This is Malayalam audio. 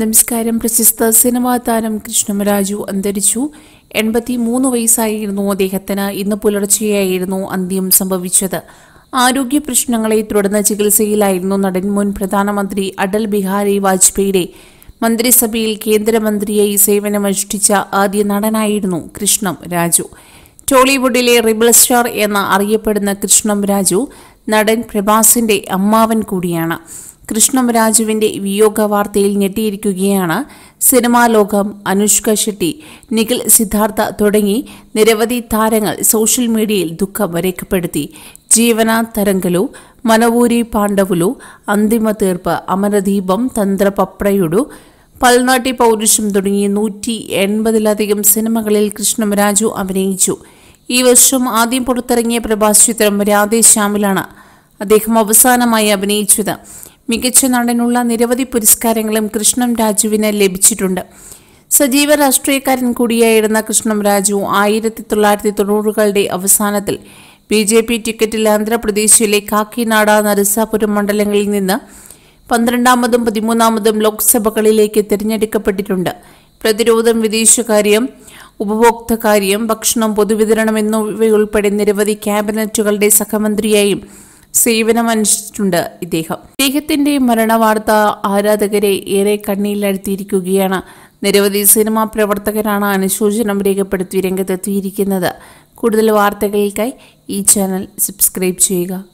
നമസ്കാരം പ്രശസ്ത സിനിമാ താരം കൃഷ്ണമരാജു അന്തരിച്ചു എൺപത്തി മൂന്ന് വയസ്സായിരുന്നു അദ്ദേഹത്തിന് ഇന്ന് പുലർച്ചെയായിരുന്നു അന്ത്യം സംഭവിച്ചത് ആരോഗ്യ പ്രശ്നങ്ങളെ തുടർന്ന് ചികിത്സയിലായിരുന്നു നടൻ മുൻ പ്രധാനമന്ത്രി അടൽ ബിഹാരി വാജ്പേയിയുടെ മന്ത്രിസഭയിൽ കേന്ദ്രമന്ത്രിയായി സേവനമനുഷ്ഠിച്ച ആദ്യ നടനായിരുന്നു കൃഷ്ണം രാജു ടോളിവുഡിലെ റിബിൾ സ്റ്റാർ എന്ന് അറിയപ്പെടുന്ന കൃഷ്ണം രാജു നടൻ പ്രഭാസിന്റെ അമ്മാവൻ കൂടിയാണ് കൃഷ്ണം രാജുവിന്റെ വിയോഗ വാർത്തയിൽ ഞെട്ടിയിരിക്കുകയാണ് സിനിമാ ലോകം അനുഷ്ക ഷെട്ടി നിഖിൽ സിദ്ധാർത്ഥ തുടങ്ങി നിരവധി താരങ്ങൾ സോഷ്യൽ മീഡിയയിൽ ദുഃഖം രേഖപ്പെടുത്തി ജീവന തരംഗലു മനവൂരി പാണ്ഡവുലു അന്തിമ തീർപ്പ് അമരദീപം തന്ത്രപപ്രയുടു പൽനാട്ടി പൗരുഷം തുടങ്ങി നൂറ്റി എൺപതിലധികം സിനിമകളിൽ കൃഷ്ണം രാജു അഭിനയിച്ചു ഈ വർഷം ആദ്യം പുറത്തിറങ്ങിയ പ്രഭാസ് ചിത്രം രാധേശ്യാമിലാണ് അദ്ദേഹം അവസാനമായി അഭിനയിച്ചത് മികച്ച നടനുള്ള നിരവധി പുരസ്കാരങ്ങളും കൃഷ്ണം രാജുവിന് ലഭിച്ചിട്ടുണ്ട് സജീവ രാഷ്ട്രീയക്കാരൻ കൂടിയായിരുന്ന കൃഷ്ണം രാജു ആയിരത്തി തൊള്ളായിരത്തി തൊണ്ണൂറുകളുടെ അവസാനത്തിൽ ബി ജെ പി ടിക്കറ്റിൽ ആന്ധ്രാപ്രദേശിലെ കാക്കിനാട നരസാപുരം മണ്ഡലങ്ങളിൽ നിന്ന് പന്ത്രണ്ടാമതും പതിമൂന്നാമതും ലോക്സഭകളിലേക്ക് തിരഞ്ഞെടുക്കപ്പെട്ടിട്ടുണ്ട് പ്രതിരോധം വിദേശകാര്യം ഉപഭോക്തകാര്യം ഭക്ഷണം പൊതുവിതരണം എന്നിവയുൾപ്പെടെ നിരവധി ക്യാബിനറ്റുകളുടെ സഹമന്ത്രിയായും സേവനമനുഷ്ഠിച്ചിട്ടുണ്ട് ഇദ്ദേഹം ഇദ്ദേഹത്തിന്റെ മരണവാർത്ത ആരാധകരെ ഏറെ കണ്ണീരിലടുത്തിയിരിക്കുകയാണ് നിരവധി സിനിമാ പ്രവർത്തകരാണ് അനുശോചനം രേഖപ്പെടുത്തി രംഗത്തെത്തിയിരിക്കുന്നത് കൂടുതൽ വാർത്തകൾക്കായി ഈ ചാനൽ സബ്സ്ക്രൈബ് ചെയ്യുക